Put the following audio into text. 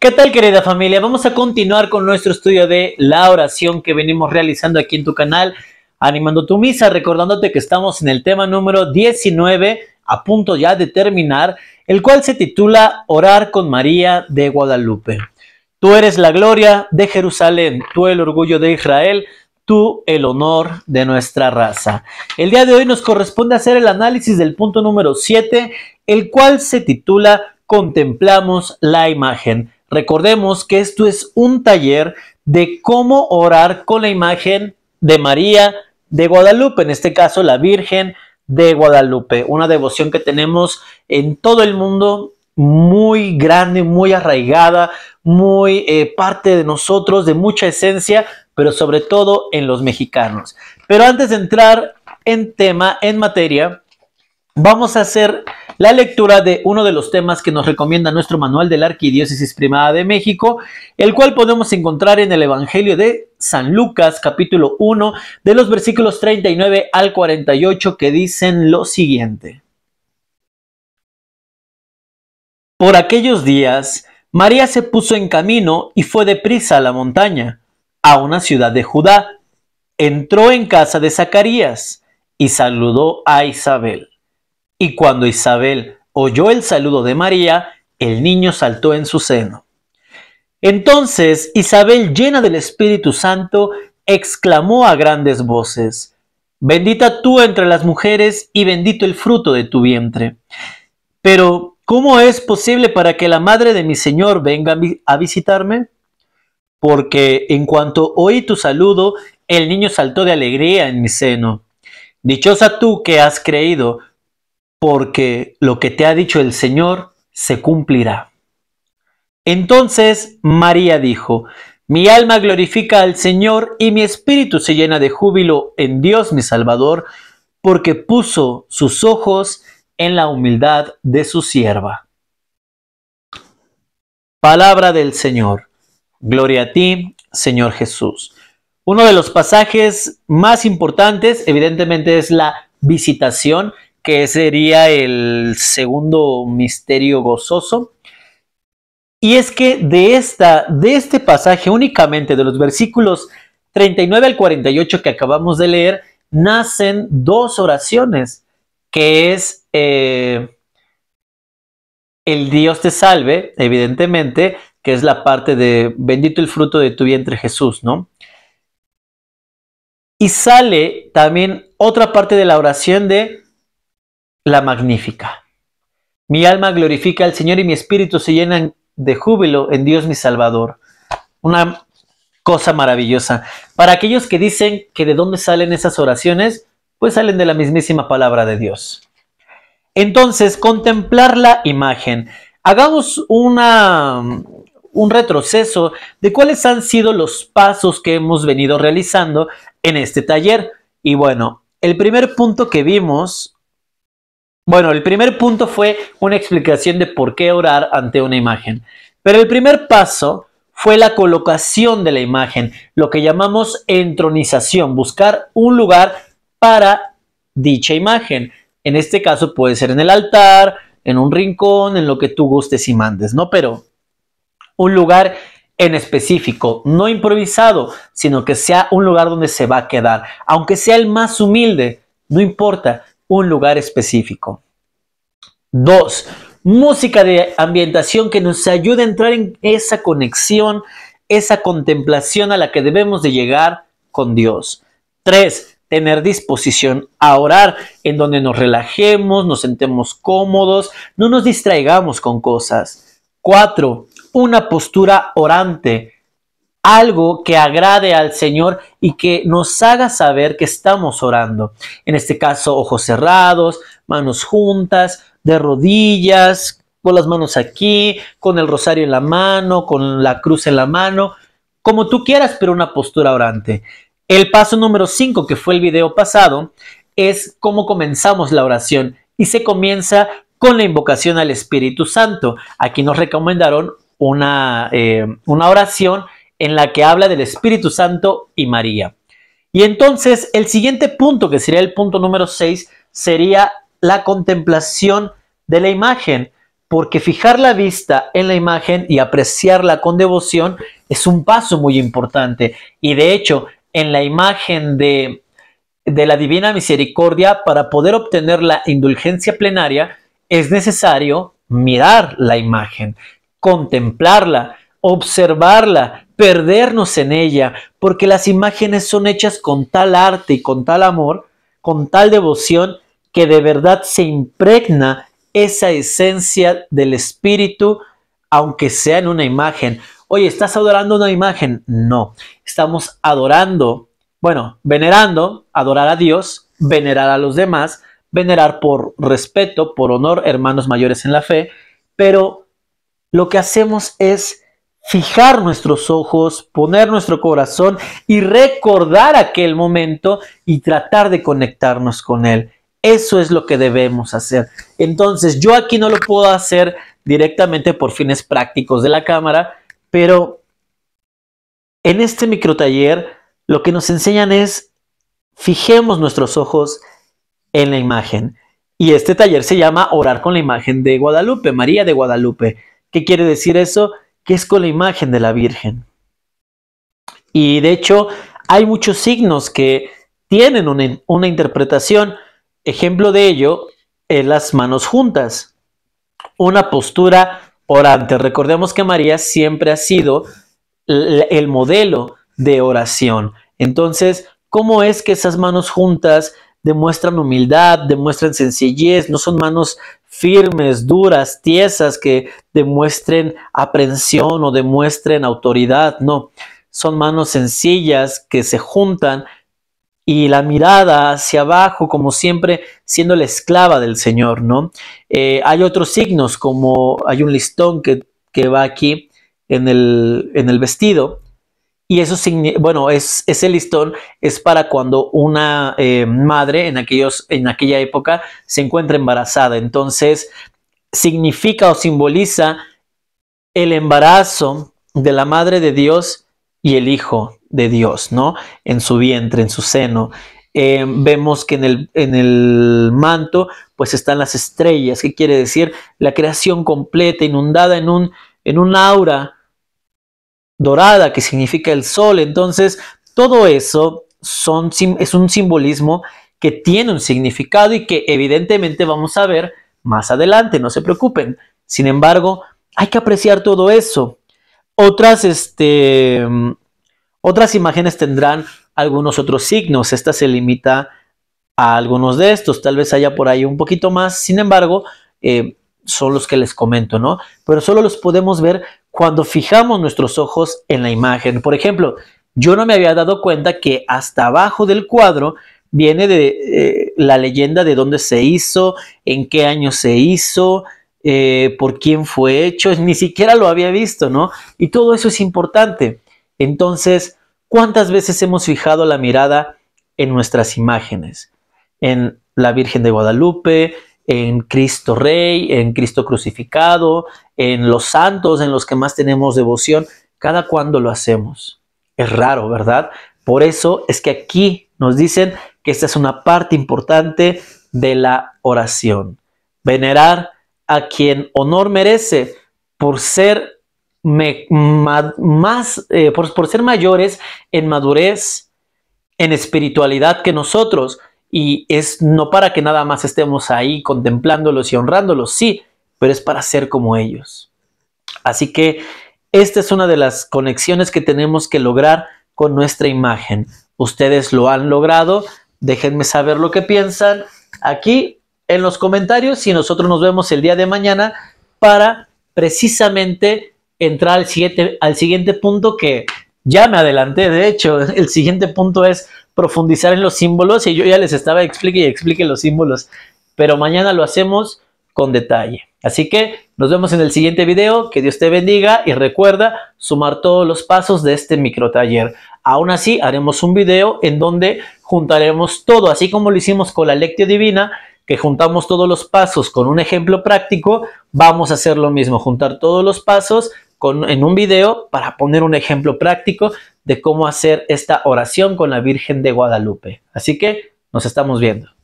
¿Qué tal querida familia? Vamos a continuar con nuestro estudio de la oración que venimos realizando aquí en tu canal, animando tu misa, recordándote que estamos en el tema número 19, a punto ya de terminar, el cual se titula Orar con María de Guadalupe. Tú eres la gloria de Jerusalén, tú el orgullo de Israel, tú el honor de nuestra raza. El día de hoy nos corresponde hacer el análisis del punto número 7, el cual se titula Contemplamos la imagen. Recordemos que esto es un taller de cómo orar con la imagen de María de Guadalupe, en este caso la Virgen de Guadalupe, una devoción que tenemos en todo el mundo muy grande, muy arraigada, muy eh, parte de nosotros, de mucha esencia, pero sobre todo en los mexicanos. Pero antes de entrar en tema, en materia, vamos a hacer la lectura de uno de los temas que nos recomienda nuestro manual de la Arquidiócesis Primada de México, el cual podemos encontrar en el Evangelio de San Lucas capítulo 1 de los versículos 39 al 48 que dicen lo siguiente. Por aquellos días, María se puso en camino y fue deprisa a la montaña, a una ciudad de Judá. Entró en casa de Zacarías y saludó a Isabel. Y cuando Isabel oyó el saludo de María, el niño saltó en su seno. Entonces Isabel, llena del Espíritu Santo, exclamó a grandes voces, Bendita tú entre las mujeres y bendito el fruto de tu vientre. Pero, ¿cómo es posible para que la madre de mi Señor venga a visitarme? Porque en cuanto oí tu saludo, el niño saltó de alegría en mi seno. Dichosa tú que has creído, porque lo que te ha dicho el Señor se cumplirá. Entonces María dijo, mi alma glorifica al Señor y mi espíritu se llena de júbilo en Dios mi Salvador, porque puso sus ojos en la humildad de su sierva. Palabra del Señor. Gloria a ti, Señor Jesús. Uno de los pasajes más importantes, evidentemente, es la visitación que sería el segundo misterio gozoso. Y es que de, esta, de este pasaje, únicamente de los versículos 39 al 48 que acabamos de leer, nacen dos oraciones, que es eh, el Dios te salve, evidentemente, que es la parte de bendito el fruto de tu vientre Jesús, ¿no? Y sale también otra parte de la oración de la magnífica. Mi alma glorifica al Señor y mi espíritu se llena de júbilo en Dios mi Salvador. Una cosa maravillosa. Para aquellos que dicen que de dónde salen esas oraciones, pues salen de la mismísima palabra de Dios. Entonces, contemplar la imagen. Hagamos una, un retroceso de cuáles han sido los pasos que hemos venido realizando en este taller. Y bueno, el primer punto que vimos bueno, el primer punto fue una explicación de por qué orar ante una imagen. Pero el primer paso fue la colocación de la imagen, lo que llamamos entronización, buscar un lugar para dicha imagen. En este caso puede ser en el altar, en un rincón, en lo que tú gustes y mandes, ¿no? Pero un lugar en específico, no improvisado, sino que sea un lugar donde se va a quedar, aunque sea el más humilde, no importa, un lugar específico. 2. Música de ambientación que nos ayude a entrar en esa conexión, esa contemplación a la que debemos de llegar con Dios. 3. Tener disposición a orar en donde nos relajemos, nos sentemos cómodos, no nos distraigamos con cosas. 4. Una postura orante algo que agrade al Señor y que nos haga saber que estamos orando. En este caso, ojos cerrados, manos juntas, de rodillas, con las manos aquí, con el rosario en la mano, con la cruz en la mano, como tú quieras, pero una postura orante. El paso número 5, que fue el video pasado, es cómo comenzamos la oración y se comienza con la invocación al Espíritu Santo. Aquí nos recomendaron una, eh, una oración en la que habla del Espíritu Santo y María. Y entonces el siguiente punto, que sería el punto número 6, sería la contemplación de la imagen, porque fijar la vista en la imagen y apreciarla con devoción es un paso muy importante. Y de hecho, en la imagen de, de la Divina Misericordia, para poder obtener la indulgencia plenaria, es necesario mirar la imagen, contemplarla, observarla, perdernos en ella, porque las imágenes son hechas con tal arte y con tal amor, con tal devoción, que de verdad se impregna esa esencia del espíritu, aunque sea en una imagen. Oye, ¿estás adorando una imagen? No, estamos adorando, bueno, venerando, adorar a Dios, venerar a los demás, venerar por respeto, por honor, hermanos mayores en la fe, pero lo que hacemos es fijar nuestros ojos, poner nuestro corazón y recordar aquel momento y tratar de conectarnos con Él. Eso es lo que debemos hacer. Entonces, yo aquí no lo puedo hacer directamente por fines prácticos de la cámara, pero en este microtaller lo que nos enseñan es fijemos nuestros ojos en la imagen. Y este taller se llama Orar con la imagen de Guadalupe, María de Guadalupe. ¿Qué quiere decir eso? que es con la imagen de la Virgen. Y de hecho, hay muchos signos que tienen una, interpretación. Ejemplo de ello es las manos juntas, una postura orante. Recordemos que María siempre ha sido el modelo de oración. Entonces, ¿cómo es que esas manos juntas demuestran humildad, demuestran sencillez, no son manos firmes, duras, tiesas, que demuestren aprensión o demuestren autoridad, no, son manos sencillas que se juntan y la mirada hacia abajo, como siempre, siendo la esclava del Señor, ¿no? Eh, hay otros signos, como hay un listón que, va aquí en el, en el vestido, y eso, bueno, es, ese listón es para cuando una eh, madre en, aquellos, en aquella época se encuentra embarazada. Entonces, significa o simboliza el embarazo de la madre de Dios y el hijo de Dios, ¿no? En su vientre, en su seno. Eh, vemos que en el, en el manto pues están las estrellas, ¿qué quiere decir? La creación completa, inundada en un, en un aura dorada, que significa el sol. Entonces, todo eso es un simbolismo que tiene un significado y que evidentemente vamos a ver más adelante, no se preocupen. Sin embargo, hay que apreciar todo eso. Otras, este, otras imágenes tendrán algunos otros signos. Esta se limita a algunos de estos. Tal vez haya por ahí un poquito más. Sin embargo, eh, son los que les comento, ¿no? Pero solo los podemos ver cuando fijamos nuestros ojos en la imagen. Por ejemplo, yo no me había dado cuenta que hasta abajo del cuadro viene de eh, la leyenda de dónde se hizo, en qué año se hizo, eh, por quién fue hecho, ni siquiera lo había visto, ¿no? Y todo eso es importante. Entonces, ¿cuántas veces hemos fijado la mirada en nuestras imágenes? En la Virgen de Guadalupe, en Cristo Rey, en Cristo crucificado, en los santos en los que más tenemos devoción, cada cuando lo hacemos. Es raro, ¿verdad? Por eso es que aquí nos dicen que esta es una parte importante de la oración. Venerar a quien honor merece por ser, más, eh, por ser mayores en madurez, en espiritualidad que nosotros, y es no para que nada más estemos ahí contemplándolos y honrándolos, sí, pero es para ser como ellos. Así que esta es una de las conexiones que tenemos que lograr con nuestra imagen. Ustedes lo han logrado, déjenme saber lo que piensan aquí en los comentarios y nosotros nos vemos el día de mañana para precisamente entrar al siguiente, al siguiente punto que ya me adelanté, de hecho, el siguiente punto es profundizar en los símbolos y yo ya les estaba explique y explique los símbolos, pero mañana lo hacemos con detalle. Así que nos vemos en el siguiente video, que Dios te bendiga y recuerda sumar todos los pasos de este micro taller. Aún así haremos un video en donde juntaremos todo, así como lo hicimos con la Lectio Divina, que juntamos todos los pasos con un ejemplo práctico, vamos a hacer lo mismo, juntar todos los pasos en un video para poner un ejemplo práctico de cómo hacer esta oración con la Virgen de Guadalupe. Así que nos estamos viendo.